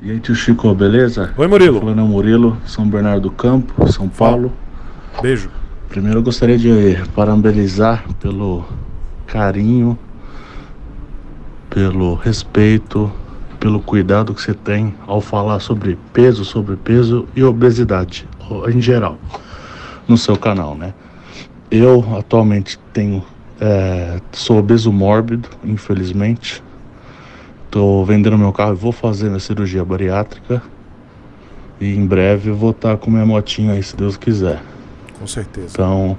E aí, tio Chico, beleza? Oi, Murilo. Falando é Murilo, São Bernardo do Campo, São Paulo. Beijo. Primeiro eu gostaria de parabenizar pelo carinho, pelo respeito, pelo cuidado que você tem ao falar sobre peso, sobrepeso e obesidade em geral no seu canal, né? Eu atualmente tenho é, sou obeso mórbido, infelizmente. Tô vendendo meu carro e vou fazer minha cirurgia bariátrica. E em breve eu vou estar tá com minha motinha aí, se Deus quiser. Com certeza. Então,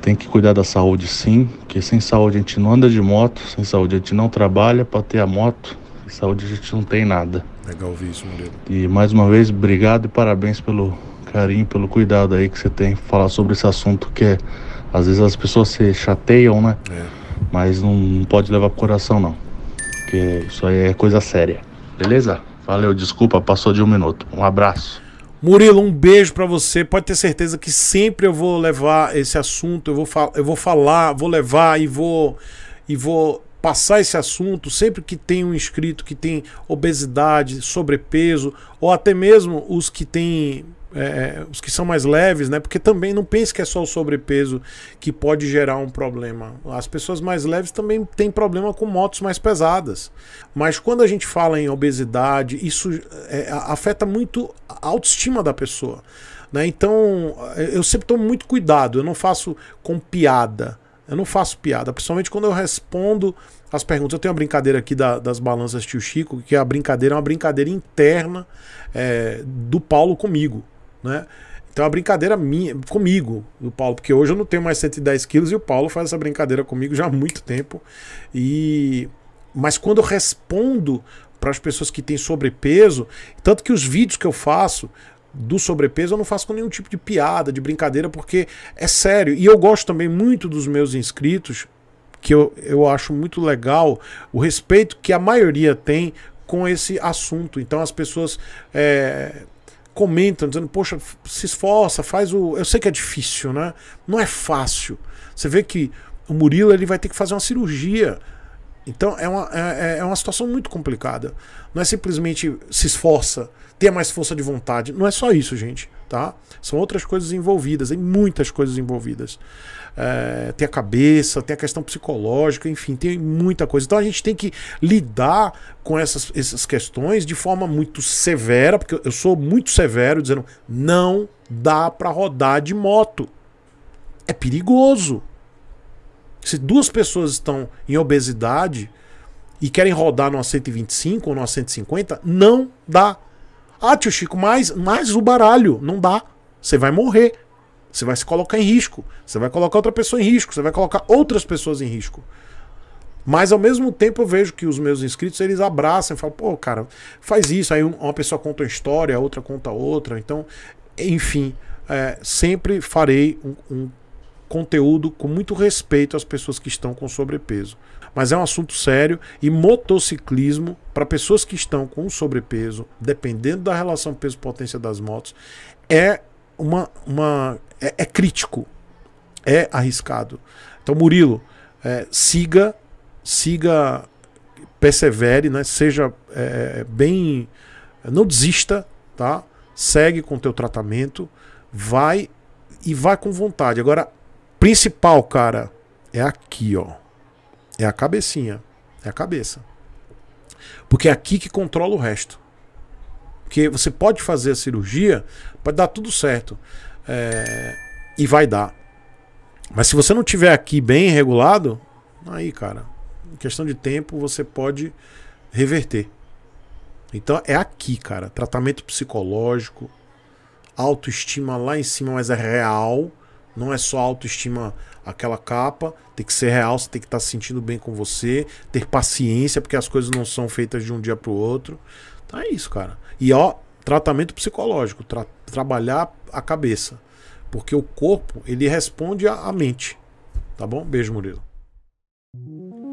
tem que cuidar da saúde sim, porque sem saúde a gente não anda de moto, sem saúde a gente não trabalha para ter a moto, sem saúde a gente não tem nada. Legal ouvir isso, Murilo. E mais uma vez, obrigado e parabéns pelo carinho, pelo cuidado aí que você tem falar sobre esse assunto que é, às vezes as pessoas se chateiam, né? É. Mas não, não pode levar pro coração não porque isso aí é coisa séria. Beleza? Valeu, desculpa, passou de um minuto. Um abraço. Murilo, um beijo para você. Pode ter certeza que sempre eu vou levar esse assunto, eu vou, eu vou falar, vou levar e vou e vou passar esse assunto sempre que tem um inscrito que tem obesidade, sobrepeso ou até mesmo os que têm é, é, os que são mais leves, né? Porque também não pense que é só o sobrepeso que pode gerar um problema. As pessoas mais leves também têm problema com motos mais pesadas. Mas quando a gente fala em obesidade, isso é, afeta muito a autoestima da pessoa. Né? Então, é, eu sempre tomo muito cuidado, eu não faço com piada. Eu não faço piada, principalmente quando eu respondo as perguntas. Eu tenho uma brincadeira aqui da, das balanças tio Chico, que a brincadeira é uma brincadeira interna é, do Paulo comigo né? Então é uma brincadeira minha, comigo, do Paulo, porque hoje eu não tenho mais 110 quilos e o Paulo faz essa brincadeira comigo já há muito tempo. E Mas quando eu respondo para as pessoas que têm sobrepeso, tanto que os vídeos que eu faço do sobrepeso eu não faço com nenhum tipo de piada, de brincadeira, porque é sério. E eu gosto também muito dos meus inscritos, que eu, eu acho muito legal o respeito que a maioria tem com esse assunto. Então as pessoas. É comentam, dizendo, poxa, se esforça, faz o. Eu sei que é difícil, né? Não é fácil. Você vê que o Murilo ele vai ter que fazer uma cirurgia então é uma, é, é, é uma situação muito complicada. Não é simplesmente se esforça, tenha mais força de vontade. Não é só isso, gente. Tá? São outras coisas envolvidas, tem muitas coisas envolvidas. É, tem a cabeça, tem a questão psicológica, enfim, tem muita coisa. Então a gente tem que lidar com essas, essas questões de forma muito severa, porque eu sou muito severo dizendo não dá para rodar de moto. É perigoso. Se duas pessoas estão em obesidade e querem rodar numa 125 ou numa 150, não dá. Ah, tio Chico, mais, mais o baralho. Não dá. Você vai morrer. Você vai se colocar em risco. Você vai colocar outra pessoa em risco. Você vai colocar outras pessoas em risco. Mas ao mesmo tempo eu vejo que os meus inscritos eles abraçam e falam, pô, cara, faz isso. Aí uma pessoa conta uma história, a outra conta outra. Então, enfim, é, sempre farei um, um conteúdo com muito respeito às pessoas que estão com sobrepeso. Mas é um assunto sério e motociclismo, para pessoas que estão com sobrepeso, dependendo da relação peso-potência das motos, é uma. uma é, é crítico, é arriscado. Então, Murilo, é, siga, siga, persevere, né? seja é, bem. Não desista, tá? Segue com o teu tratamento, vai e vai com vontade. Agora, principal, cara, é aqui, ó. É a cabecinha. É a cabeça. Porque é aqui que controla o resto. Porque você pode fazer a cirurgia, pode dar tudo certo. É, e vai dar. Mas se você não tiver aqui bem regulado, aí, cara, em questão de tempo você pode reverter. Então é aqui, cara. Tratamento psicológico, autoestima lá em cima, mas é real. Não é só autoestima aquela capa, tem que ser real, você tem que estar tá se sentindo bem com você, ter paciência, porque as coisas não são feitas de um dia para o outro. Então é isso, cara. E ó, tratamento psicológico, tra trabalhar a cabeça, porque o corpo, ele responde à mente. Tá bom? Beijo, Murilo.